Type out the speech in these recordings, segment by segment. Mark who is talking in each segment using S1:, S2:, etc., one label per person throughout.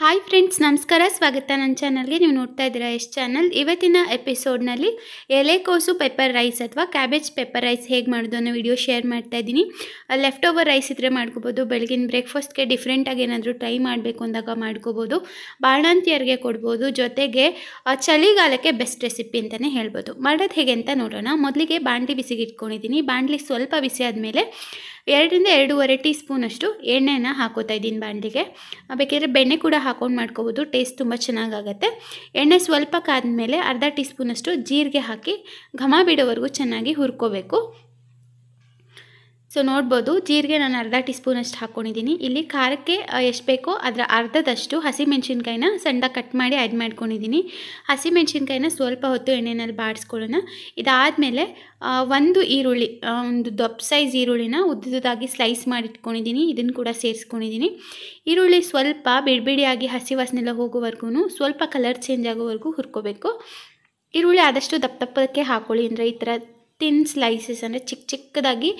S1: hi friends ನಮಸ್ಕಾರ ಸ್ವಾಗತ ನನ್ನ ಚಾನಲ್ಗೆ ನೀವು ನೋಡ್ತಾ ಇದ್ದೀರಾ ಎಸ್ ಚಾನಲ್ ಇವತ್ತಿನ ಎಪಿಸೋಡ್ನಲ್ಲಿ ಎಲೆಕೋಸು ಪೆಪ್ಪರ್ ರೈಸ್ ಅಥವಾ ಕ್ಯಾಬೇಜ್ ಪೆಪ್ಪರ್ ರೈಸ್ ಹೇಗೆ ಮಾಡೋದು ಅನ್ನೋ ವಿಡಿಯೋ ಶೇರ್ ಮಾಡ್ತಾ ಇದ್ದೀನಿ ಲೆಫ್ಟ್ ಓವರ್ ರೈಸ್ ಇದ್ದರೆ ಮಾಡ್ಕೋಬೋದು ಬೆಳಗಿನ ಬ್ರೇಕ್ಫಾಸ್ಟ್ಗೆ ಡಿಫ್ರೆಂಟಾಗಿ ಏನಾದರೂ ಟ್ರೈ ಮಾಡಬೇಕು ಅಂದಾಗ ಮಾಡ್ಕೋಬೋದು ಬಾಣಂತಿಯರಿಗೆ ಕೊಡ್ಬೋದು ಜೊತೆಗೆ ಚಳಿಗಾಲಕ್ಕೆ ಬೆಸ್ಟ್ ರೆಸಿಪಿ ಅಂತಲೇ ಹೇಳ್ಬೋದು ಮಾಡೋದು ಹೇಗೆ ಅಂತ ನೋಡೋಣ ಮೊದಲಿಗೆ ಬಾಣಲಿ ಬಿಸಿಗೆ ಇಟ್ಕೊಂಡಿದ್ದೀನಿ ಬಾಂಡ್ಲಿ ಸ್ವಲ್ಪ ಬಿಸಿ ಆದಮೇಲೆ ಎರಡರಿಂದ ಎರಡೂವರೆ ಟೀ ಸ್ಪೂನಷ್ಟು ಎಣ್ಣೆನ ಹಾಕೋತಾ ಇದ್ದೀನಿ ಬಾಂಡಿಗೆ ಬೇಕಿದ್ರೆ ಬೆಣ್ಣೆ ಕೂಡ ಹಾಕೊಂಡು ಮಾಡ್ಕೋಬೋದು ಟೇಸ್ಟ್ ತುಂಬ ಚೆನ್ನಾಗಾಗತ್ತೆ ಎಣ್ಣೆ ಸ್ವಲ್ಪ ಕಾದ ಮೇಲೆ ಅರ್ಧ ಟೀ ಸ್ಪೂನಷ್ಟು ಜೀರಿಗೆ ಹಾಕಿ ಘಮ ಬಿಡೋವರೆಗೂ ಚೆನ್ನಾಗಿ ಹುರ್ಕೋಬೇಕು ಸೊ ನೋಡ್ಬೋದು ಜೀರಿಗೆ ನಾನು ಅರ್ಧ ಟೀ ಸ್ಪೂನಷ್ಟು ಹಾಕ್ಕೊಂಡಿದ್ದೀನಿ ಇಲ್ಲಿ ಖಾರಕ್ಕೆ ಎಷ್ಟು ಬೇಕೋ ಅದರ ಅರ್ಧದಷ್ಟು ಹಸಿಮೆಣ್ಸಿನ್ಕಾಯಿನ ಸಣ್ಣ ಕಟ್ ಮಾಡಿ ಆ್ಯಡ್ ಮಾಡ್ಕೊಂಡಿದ್ದೀನಿ ಹಸಿಮೆಣ್ಸಿನ್ಕಾಯಿನ ಸ್ವಲ್ಪ ಹೊತ್ತು ಎಣ್ಣೆನಲ್ಲಿ ಬಾಡಿಸ್ಕೊಳ್ಳೋಣ ಇದಾದಮೇಲೆ ಒಂದು ಈರುಳ್ಳಿ ಒಂದು ದೊಪ್ಪ ಸೈಜ್ ಈರುಳ್ಳಿನ ಉದ್ದುದ್ದಾಗಿ ಸ್ಲೈಸ್ ಮಾಡಿ ಇಟ್ಕೊಂಡಿದ್ದೀನಿ ಇದನ್ನು ಕೂಡ ಸೇರಿಸ್ಕೊಂಡಿದ್ದೀನಿ ಈರುಳ್ಳಿ ಸ್ವಲ್ಪ ಬಿಡಿಬಿಡಿಯಾಗಿ ಹಸಿ ವಾಸನೆಲ್ಲ ಹೋಗೋವರೆಗೂ ಸ್ವಲ್ಪ ಕಲರ್ ಚೇಂಜ್ ಆಗೋವರೆಗೂ ಹುರ್ಕೋಬೇಕು ಈರುಳ್ಳಿ ಆದಷ್ಟು ದಪ್ಪ ದಪ್ಪಕ್ಕೆ ಹಾಕೊಳ್ಳಿ ಅಂದರೆ ಈ ಥರ ತಿನ್ ಸ್ಲೈಸಸ್ ಅಂದರೆ ಚಿಕ್ಕ ಚಿಕ್ಕದಾಗಿ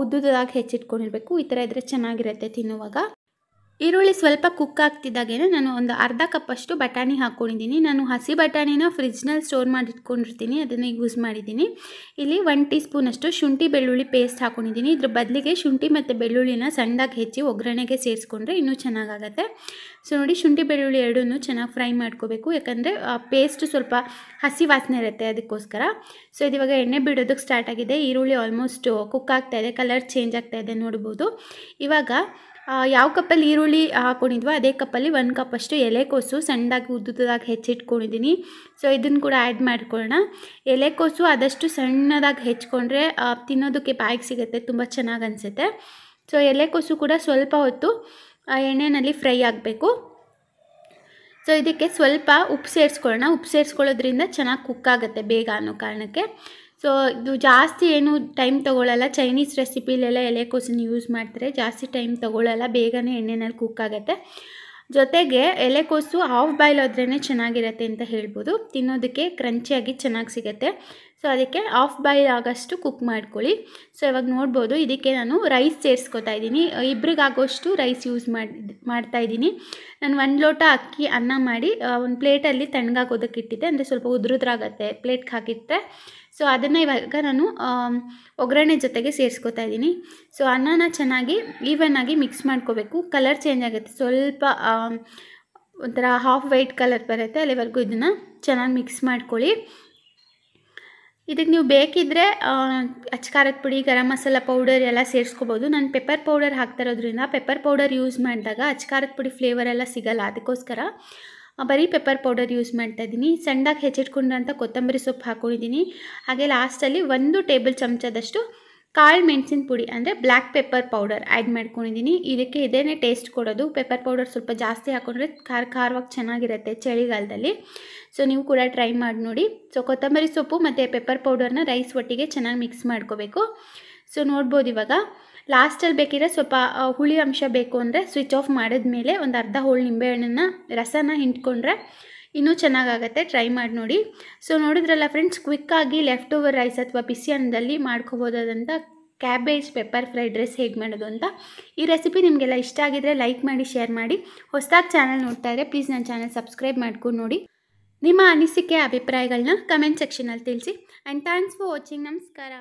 S1: ಉದ್ದುದಾಗಿ ಹೆಚ್ಚಿಟ್ಕೊಂಡಿರಬೇಕು ಈ ಥರ ಇದ್ದರೆ ಚೆನ್ನಾಗಿರುತ್ತೆ ತಿನ್ನುವಾಗ ಈರುಳ್ಳಿ ಸ್ವಲ್ಪ ಕುಕ್ ಆಗ್ತಿದ್ದಾಗೇನೆ ನಾನು ಒಂದು ಅರ್ಧ ಕಪ್ಪಷ್ಟು ಬಟಾಣಿ ಹಾಕ್ಕೊಂಡಿದ್ದೀನಿ ನಾನು ಹಸಿ ಬಟಾಣಿನ ಫ್ರಿಜ್ನಲ್ಲಿ ಸ್ಟೋರ್ ಮಾಡಿಟ್ಕೊಂಡಿರ್ತೀನಿ ಅದನ್ನು ಯೂಸ್ ಮಾಡಿದ್ದೀನಿ ಇಲ್ಲಿ ಒನ್ ಟೀ ಸ್ಪೂನಷ್ಟು ಶುಂಠಿ ಬೆಳ್ಳುಳ್ಳಿ ಪೇಸ್ಟ್ ಹಾಕ್ಕೊಂಡಿದ್ದೀನಿ ಇದ್ರ ಬದಲಿಗೆ ಶುಂಠಿ ಮತ್ತು ಬೆಳ್ಳುಳ್ಳಿನ ಸಣ್ಣದಾಗಿ ಹೆಚ್ಚಿ ಒಗ್ಗರಣೆಗೆ ಸೇರಿಸ್ಕೊಂಡ್ರೆ ಇನ್ನೂ ಚೆನ್ನಾಗಾಗತ್ತೆ ಸೊ ನೋಡಿ ಶುಂಠಿ ಬೆಳ್ಳುಳ್ಳಿ ಎರಡೂ ಚೆನ್ನಾಗಿ ಫ್ರೈ ಮಾಡ್ಕೋಬೇಕು ಯಾಕಂದರೆ ಪೇಸ್ಟ್ ಸ್ವಲ್ಪ ಹಸಿ ವಾಸನೆ ಇರುತ್ತೆ ಅದಕ್ಕೋಸ್ಕರ ಸೊ ಇವಾಗ ಎಣ್ಣೆ ಬಿಡೋದಕ್ಕೆ ಸ್ಟಾರ್ಟ್ ಆಗಿದೆ ಈರುಳ್ಳಿ ಆಲ್ಮೋಸ್ಟ್ ಕುಕ್ ಆಗ್ತಾಯಿದೆ ಕಲರ್ ಚೇಂಜ್ ಆಗ್ತಾಯಿದೆ ನೋಡ್ಬೋದು ಇವಾಗ ಯಾವ ಕಪ್ಪಲ್ಲಿ ಈರುಳ್ಳಿ ಹಾಕೊಂಡಿದ್ವೋ ಅದೇ ಕಪ್ಪಲ್ಲಿ ಒಂದು ಕಪ್ ಅಷ್ಟು ಎಲೆಕೋಸು ಸಣ್ಣದಾಗಿ ಉದ್ದುದಾಗಿ ಹೆಚ್ಚಿಟ್ಕೊಂಡಿದ್ದೀನಿ ಸೊ ಇದನ್ನು ಕೂಡ ಆ್ಯಡ್ ಮಾಡ್ಕೊಳ್ಳೋಣ ಎಲೆಕೋಸು ಆದಷ್ಟು ಸಣ್ಣದಾಗಿ ಹೆಚ್ಕೊಂಡ್ರೆ ತಿನ್ನೋದಕ್ಕೆ ಬಾಯಿಗೆ ಸಿಗುತ್ತೆ ತುಂಬ ಚೆನ್ನಾಗಿ ಅನಿಸುತ್ತೆ ಸೊ ಎಲೆಕೋಸು ಕೂಡ ಸ್ವಲ್ಪ ಹೊತ್ತು ಎಣ್ಣೆಯಲ್ಲಿ ಫ್ರೈ ಆಗಬೇಕು ಸೊ ಇದಕ್ಕೆ ಸ್ವಲ್ಪ ಉಪ್ಪು ಸೇರಿಸ್ಕೊಳ್ಳೋಣ ಉಪ್ಪು ಸೇರಿಸ್ಕೊಳ್ಳೋದ್ರಿಂದ ಚೆನ್ನಾಗಿ ಕುಕ್ ಆಗುತ್ತೆ ಬೇಗ ಅನ್ನೋ ಕಾರಣಕ್ಕೆ ಸೊ ಇದು ಜಾಸ್ತಿ ಏನು ಟೈಮ್ ತೊಗೊಳ್ಳಲ್ಲ ಚೈನೀಸ್ ರೆಸಿಪಿಲೆಲ್ಲ ಎಲೆಕೋಸನ್ನು ಯೂಸ್ ಮಾಡ್ತಾರೆ ಜಾಸ್ತಿ ಟೈಮ್ ತೊಗೊಳ್ಳಲ್ಲ ಬೇಗನೆ ಎಣ್ಣೆನಲ್ಲಿ ಕುಕ್ ಆಗುತ್ತೆ ಜೊತೆಗೆ ಎಲೆಕೋಸು ಹಾಫ್ ಬಾಯ್ಲ್ ಹೋದ್ರೇ ಚೆನ್ನಾಗಿರತ್ತೆ ಅಂತ ಹೇಳ್ಬೋದು ತಿನ್ನೋದಕ್ಕೆ ಕ್ರಂಚಿಯಾಗಿ ಚೆನ್ನಾಗಿ ಸಿಗುತ್ತೆ ಸೊ ಅದಕ್ಕೆ ಆಫ್ ಬೈ ಆಗೋಷ್ಟು ಕುಕ್ ಮಾಡ್ಕೊಳ್ಳಿ ಸೊ ಇವಾಗ ನೋಡ್ಬೋದು ಇದಕ್ಕೆ ನಾನು ರೈಸ್ ಸೇರಿಸ್ಕೊತಾ ಇದ್ದೀನಿ ಇಬ್ರಿಗಾಗೋಷ್ಟು ರೈಸ್ ಯೂಸ್ ಮಾಡಿ ಮಾಡ್ತಾ ಇದ್ದೀನಿ ನಾನು ಒಂದು ಲೋಟ ಅಕ್ಕಿ ಅನ್ನ ಮಾಡಿ ಒಂದು ಪ್ಲೇಟಲ್ಲಿ ತಣ್ಣಗಾಗೋದಕ್ಕೆ ಇಟ್ಟಿದ್ದೆ ಅಂದರೆ ಸ್ವಲ್ಪ ಉದುರುದ್ರಾಗತ್ತೆ ಪ್ಲೇಟ್ಗೆ ಹಾಕಿಟ್ಟರೆ ಸೊ ಅದನ್ನು ಇವಾಗ ನಾನು ಒಗ್ಗರಣೆ ಜೊತೆಗೆ ಸೇರಿಸ್ಕೊತಾ ಇದ್ದೀನಿ ಸೊ ಅನ್ನನ ಚೆನ್ನಾಗಿ ಈವನ್ನಾಗಿ ಮಿಕ್ಸ್ ಮಾಡ್ಕೋಬೇಕು ಕಲರ್ ಚೇಂಜ್ ಆಗುತ್ತೆ ಸ್ವಲ್ಪ ಒಂಥರ ಹಾಫ್ ವೈಟ್ ಕಲರ್ ಬರುತ್ತೆ ಅಲ್ಲಿವರೆಗೂ ಇದನ್ನು ಚೆನ್ನಾಗಿ ಮಿಕ್ಸ್ ಮಾಡ್ಕೊಳ್ಳಿ ಇದಕ್ಕೆ ನೀವು ಬೇಕಿದ್ದರೆ ಅಚ್ಕಾರದ ಪುಡಿ ಗರಂ ಮಸಾಲ ಪೌಡರ್ ಎಲ್ಲ ಸೇರಿಸ್ಕೋಬೋದು ನಾನು ಪೆಪ್ಪರ್ ಪೌಡರ್ ಹಾಕ್ತಾ ಇರೋದ್ರಿಂದ ಪೆಪ್ಪರ್ ಪೌಡರ್ ಯೂಸ್ ಮಾಡಿದಾಗ ಅಚ್ಕಾರದ ಪುಡಿ ಫ್ಲೇವರ್ ಎಲ್ಲ ಸಿಗಲ್ಲ ಅದಕ್ಕೋಸ್ಕರ ಬರೀ ಪೆಪ್ಪರ್ ಪೌಡರ್ ಯೂಸ್ ಮಾಡ್ತಾ ಇದ್ದೀನಿ ಸಣ್ಣಾಗಿ ಹೆಚ್ಚಿಟ್ಕೊಂಡ್ರಂಥ ಕೊತ್ತಂಬರಿ ಸೊಪ್ಪು ಹಾಕ್ಕೊಂಡಿದ್ದೀನಿ ಹಾಗೆ ಲಾಸ್ಟಲ್ಲಿ ಒಂದು ಟೇಬಲ್ ಚಮಚದಷ್ಟು ಕಾಳು ಮೆಣಸಿನ ಪುಡಿ ಅಂದರೆ ಬ್ಲ್ಯಾಕ್ ಪೆಪ್ಪರ್ ಪೌಡರ್ ಆ್ಯಡ್ ಮಾಡ್ಕೊಂಡಿದ್ದೀನಿ ಇದಕ್ಕೆ ಇದೇನೇ ಟೇಸ್ಟ್ ಕೊಡೋದು ಪೆಪ್ಪರ್ ಪೌಡರ್ ಸ್ವಲ್ಪ ಜಾಸ್ತಿ ಹಾಕೊಂಡ್ರೆ ಖಾರ ಖಾರವಾಗಿ ಚೆನ್ನಾಗಿರುತ್ತೆ ಚಳಿಗಾಲದಲ್ಲಿ ಸೊ ನೀವು ಕೂಡ ಟ್ರೈ ಮಾಡಿ ನೋಡಿ ಸೊ ಕೊತ್ತಂಬರಿ ಸೊಪ್ಪು ಮತ್ತು ಪೆಪ್ಪರ್ ಪೌಡರ್ನ ರೈಸ್ ಒಟ್ಟಿಗೆ ಚೆನ್ನಾಗಿ ಮಿಕ್ಸ್ ಮಾಡ್ಕೋಬೇಕು ಸೊ ನೋಡ್ಬೋದು ಇವಾಗ ಲಾಸ್ಟಲ್ಲಿ ಬೇಕಿದ್ರೆ ಸ್ವಲ್ಪ ಹುಳಿ ಅಂಶ ಬೇಕು ಅಂದರೆ ಸ್ವಿಚ್ ಆಫ್ ಮಾಡಿದ್ಮೇಲೆ ಒಂದು ಅರ್ಧ ಹೋಳು ನಿಂಬೆಹಣ್ಣನ್ನು ರಸನ ಹಿಂಡ್ಕೊಂಡ್ರೆ ಇನ್ನೂ ಚೆನ್ನಾಗಾಗತ್ತೆ ಟ್ರೈ ಮಾಡಿ ನೋಡಿ ಸೊ ನೋಡಿದ್ರಲ್ಲ ಫ್ರೆಂಡ್ಸ್ ಕ್ವಿಕ್ಕಾಗಿ ಲೆಫ್ಟ್ ಓವರ್ ರೈಸ್ ಅಥವಾ ಬಿಸಿ ಅನ್ನದಲ್ಲಿ ಮಾಡ್ಕೋಬೋದಾದಂಥ ಕ್ಯಾಬೇಜ್ ಪೆಪ್ಪರ್ ಫ್ರೈಡ್ ರೈಸ್ ಹೇಗೆ ಮಾಡೋದು ಅಂತ ಈ ರೆಸಿಪಿ ನಿಮಗೆಲ್ಲ ಇಷ್ಟ ಆಗಿದರೆ ಲೈಕ್ ಮಾಡಿ ಶೇರ್ ಮಾಡಿ ಹೊಸದಾಗಿ ಚಾನಲ್ ನೋಡ್ತಾ ಇದ್ರೆ ಪ್ಲೀಸ್ ನನ್ನ ಚಾನಲ್ ಸಬ್ಸ್ಕ್ರೈಬ್ ಮಾಡ್ಕೊಂಡು ನೋಡಿ ನಿಮ್ಮ ಅನಿಸಿಕೆ ಅಭಿಪ್ರಾಯಗಳನ್ನ ಕಮೆಂಟ್ ಸೆಕ್ಷನಲ್ಲಿ ತಿಳಿಸಿ ಆ್ಯಂಡ್ ಥ್ಯಾಂಕ್ಸ್ ಫಾರ್ ವಾಚಿಂಗ್ ನಮಸ್ಕಾರ